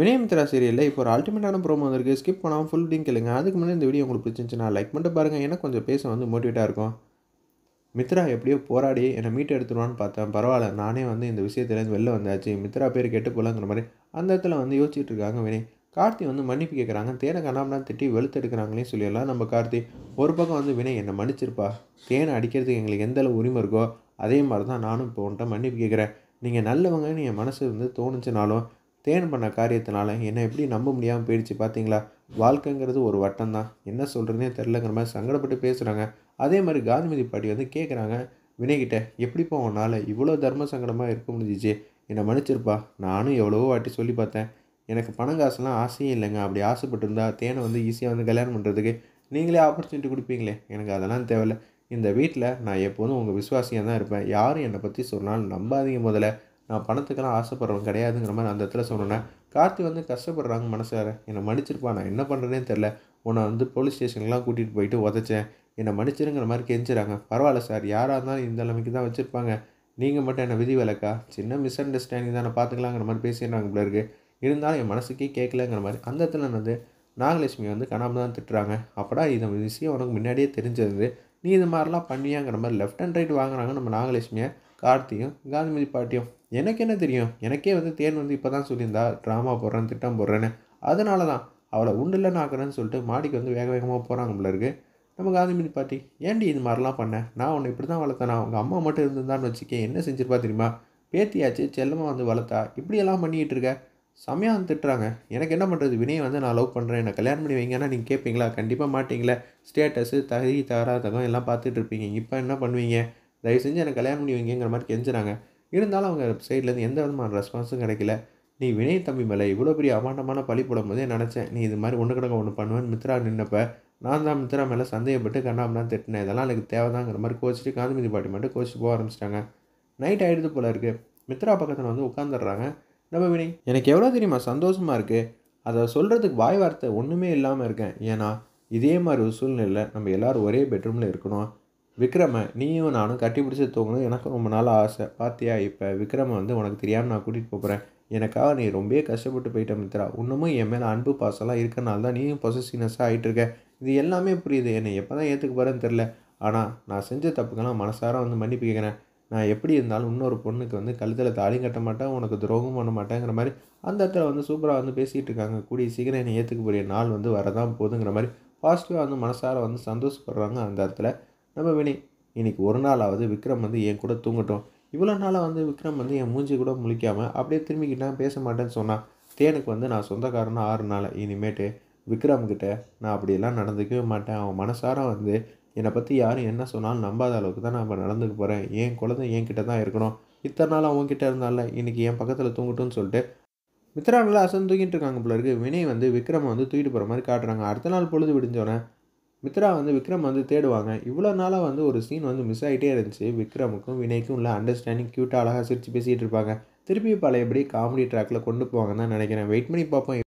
வினயமித்ரா சீரியலில் இப்போ ஒரு அல்டிமேட்டான ப்ரோமோ வந்திருக்கு ஸ்கிப் பண்ணாமல் ஃபுல் டீம் கேளுங்க அதுக்கு முன்னாடி இந்த வீடியோ உங்களுக்கு பிடிச்சிருந்துச்சுன்னா லைக் பண்ணிட்டு பாருங்கள் ஏன்னா கொஞ்சம் பேச வந்து மோட்டிவேட்டாக இருக்கும் மித்ரா எப்படியோ போராடி என்னை மீட்டு எடுத்துருவான்னு பார்த்தேன் பரவாயில்ல நானே வந்து இந்த விஷயத்துலேருந்து வெளில வந்தாச்சு மித்ரா பேர் கெட்டு போகலாங்கிற மாதிரி அந்த இடத்துல வந்து யோசிச்சுட்டு இருக்காங்க வினய் கார்த்தி வந்து மன்னிப்பு கேட்குறாங்க தேனை கண்ணாமலாம் திட்டி வெளுத்தெடுக்கிறாங்களே சொல்லிடலாம் நம்ம கார்த்தி ஒரு பக்கம் வந்து வினய் என்னை மன்னிச்சிருப்பா தேனை அடிக்கிறதுக்கு எங்களுக்கு எந்த அளவு உரிமை இருக்கோ அதே மாதிரி தான் நானும் இப்போ உன்ட்ட மன்னிப்பு கேட்குறேன் நீங்கள் நல்லவங்கன்னு என் மனசு வந்து தோணுச்சுனாலும் தேன் பண்ண காரியத்தினால என்னை எப்படி நம்ப முடியாமல் போயிடுச்சு பார்த்தீங்களா வாழ்க்கைங்கிறது ஒரு வட்டம் தான் என்ன சொல்கிறதுனே தெரிலங்கிற மாதிரி சங்கடப்பட்டு பேசுகிறாங்க அதே மாதிரி காந்திமதி பாட்டி வந்து கேட்குறாங்க வினைகிட்ட எப்படிப்பா உன்னால் இவ்வளோ தர்ம சங்கடமாக இருக்க முடிஞ்சிச்சு என்னை மன்னிச்சிருப்பா நானும் எவ்வளவோ வாட்டி சொல்லி பார்த்தேன் எனக்கு பணம் காசுலாம் ஆசையும் இல்லைங்க அப்படி ஆசைப்பட்டு இருந்தால் தேனை வந்து ஈஸியாக வந்து கல்யாணம் பண்ணுறதுக்கு நீங்களே ஆப்பர்ச்சுனிட்டி கொடுப்பீங்களே எனக்கு அதெல்லாம் தேவையில்ல இந்த வீட்டில் நான் எப்போதும் உங்கள் விசுவாசியாக தான் இருப்பேன் யாரும் என்னை பற்றி சொன்னாலும் நம்பாதீங்க முதல்ல நான் பணத்துக்கெல்லாம் ஆசைப்படுறவன் கிடையாதுங்கிற மாதிரி அந்த இடத்துல சொன்னேன்னா கார்த்தி வந்து கஷ்டப்படுறாங்க மனசார என்னை மன்னிச்சிருப்பா நான் என்ன பண்ணுறேனே தெரில உன்னை வந்து போலீஸ் ஸ்டேஷன்லாம் கூட்டிகிட்டு போயிட்டு உதச்சேன் என்னை மன்னிச்சிருங்கிற மாதிரி கெஞ்சுறாங்க பரவாயில்ல சார் யாராக இருந்தாலும் இந்த நிலைமைக்கு தான் வச்சுருப்பாங்க நீங்கள் மட்டும் என்னை விதி விலக்கா சின்ன மிஸ் அண்டர்ஸ்டாண்டிங் தானே பார்த்துக்கலாங்கிற மாதிரி பேசிடுறாங்க பிள்ளை இருக்குது இருந்தாலும் என் மனசுக்கே கேட்கலங்கிற மாதிரி அந்த இடத்துல வந்து நாகலட்சுமி வந்து கணாமல் தான் திட்டுறாங்க அப்படா இந்த விஷயம் உனக்கு முன்னாடியே தெரிஞ்சிருந்து நீ இது மாதிரிலாம் பண்ணியாங்கிற மாதிரி லெஃப்ட் அண்ட் ரைட் வாங்குறாங்க நம்ம நாகலட்சுமியை கார்த்தியும் காந்திமதி பாட்டியும் எனக்கு என்ன தெரியும் எனக்கே வந்து தேன் வந்து இப்போ தான் சொல்லியிருந்தா ட்ராமா போடுறேன் திட்டம் போடுறேன்னு அதனால தான் அவளை உண்டு ஆக்குறேன்னு சொல்லிட்டு மாடிக்கு வந்து வேக வேகமாக போகிறாங்க இருக்கு நம்ம காந்திமதி பாட்டி ஏன்டி இது மாதிரிலாம் பண்ண நான் உன்னை இப்படி தான் வளர்த்தேன் உங்கள் அம்மா மட்டும் இருந்திருந்தான்னு வச்சுக்கேன் என்ன செஞ்சுருப்பா தெரியுமா பேத்தியாச்சு செல்லமாக வந்து வளர்த்தா இப்படியெல்லாம் பண்ணிகிட்டு இருக்க செமையாக வந்து திட்டுறாங்க எனக்கு என்ன பண்ணுறது வினயை வந்து நான் லவ் பண்ணுறேன் என்னை கல்யாணம் பண்ணி வைங்கன்னா நீங்கள் கேட்பீங்களா கண்டிப்பாக மாட்டிங்களே ஸ்டேட்டஸு தகுதி தகராதகம் எல்லாம் பார்த்துட்டு இருப்பீங்க இப்போ என்ன பண்ணுவீங்க தயவு செஞ்சு எனக்கு கல்யாணம் பண்ணி வைங்கிற மாதிரி கெஞ்சுறாங்க இருந்தாலும் அவங்க சைட்லேருந்து எந்த விதமான ரெஸ்பான்ஸும் கிடைக்கல நீ வினய் தம்பி மேலே இவ்வளோ பெரிய அமாண்டமான பழி போடும் போதே நினச்சேன் நீ இது மாதிரி ஒன்று கிடக்க ஒன்று பண்ணுவேன் மித்ரா நின்னப்ப நான் தான் மித்ரா மேலே சந்தேகப்பட்டு கண்ணாமலாம் திட்டினேன் இதெல்லாம் எனக்கு தேவைதாங்கிற மாதிரி கோச்சிட்டு காந்திமதி பாட்டி மட்டும் கோச்சிட்டு போக ஆரம்பிச்சிட்டாங்க நைட் ஆகிடுது போல் இருக்குது மித்ரா பக்கத்தில் வந்து உட்காந்துடுறாங்க நம்ம எனக்கு எவ்வளோ தெரியுமா சந்தோஷமாக இருக்குது அதை சொல்கிறதுக்கு வாய் வார்த்தை ஒன்றுமே இல்லாமல் இருக்கேன் ஏன்னா இதே மாதிரி ஒரு சூழ்நிலையில் நம்ம எல்லோரும் ஒரே பெட்ரூமில் இருக்கணும் விக்ரமை நீயும் நானும் கட்டி பிடிச்சி தூங்கணும் எனக்கும் ரொம்ப நாள் ஆசை பார்த்தியா இப்போ விக்ரமை வந்து உனக்கு தெரியாமல் நான் கூட்டிகிட்டு போகிறேன் எனக்காக நீ ரொம்பவே கஷ்டப்பட்டு போயிட்ட மித்ரா இன்னமும் என் மேலே அன்பு பாசம்லாம் இருக்கனால தான் நீயும் பொசசினஸாக ஆகிட்டு இருக்க இது எல்லாமே புரியுது என்னை எப்போ தான் ஏற்றுக்க போகிறேன்னு தெரில ஆனால் நான் செஞ்ச தப்புக்கெல்லாம் மனசார வந்து மன்னிப்பு கேட்குறேன் நான் எப்படி இருந்தாலும் இன்னொரு பொண்ணுக்கு வந்து கழுத்தில் தாலியும் கட்ட மாட்டேன் உனக்கு துரோகம் பண்ண மாட்டேங்கிற மாதிரி அந்த இடத்துல வந்து சூப்பராக வந்து பேசிகிட்டு இருக்காங்க கூடிய சீக்கிரம் என்னை ஏற்றுக்கக்கூடிய நாள் வந்து வரதான் போதுங்கிற மாதிரி பாசிட்டிவாக வந்து மனசார வந்து சந்தோஷப்படுறாங்க அந்த இடத்துல நம்ம வினி இன்றைக்கி ஒரு நாளாவது விக்ரம் வந்து என் கூட தூங்கட்டும் இவ்வளோ நாளாக வந்து விக்ரம் வந்து என் மூஞ்சி கூட முழிக்காமல் அப்படியே திரும்பிக்கிட்டான் பேச மாட்டேன்னு சொன்னான் தேனுக்கு வந்து நான் சொந்தக்காரன்னு ஆறு நாள் இனிமேட்டு விக்ரம்கிட்ட நான் அப்படியெல்லாம் நடந்துக்கவே மாட்டேன் அவன் மனசார வந்து என்னை பற்றி யாரும் என்ன சொன்னாலும் நம்பாத அளவுக்கு தான் நான் இப்போ நடந்துக்க போகிறேன் என் குழந்தை என் கிட்ட தான் இருக்கணும் இத்தனை நாள் அவங்ககிட்ட இருந்தால இன்றைக்கி என் பக்கத்தில் தூங்கட்டும்னு சொல்லிட்டு மித்ரானில் அசன் தூக்கிட்டு இருக்காங்க போல இருக்கு வினய் வந்து விக்ரம வந்து தூக்கிட்டு போகிற மாதிரி காட்டுறாங்க அடுத்த நாள் பொழுது விடிஞ்சோடனே மித்ரா வந்து விக்ரம் வந்து தேடுவாங்க இவ்வளோ நாளாக வந்து ஒரு சீன் வந்து மிஸ் ஆகிட்டே இருந்துச்சு விக்ரமுக்கும் வினய்க்கும் உள்ள அண்டர்ஸ்டாண்டிங் க்யூட்டாக அழகாக சிரித்து பேசிகிட்டு இருப்பாங்க திருப்பி எப்படி காமெடி ட்ராக்ல கொண்டு போவாங்கன்னு தான் நினைக்கிறேன் வெயிட் பண்ணி பார்ப்போம்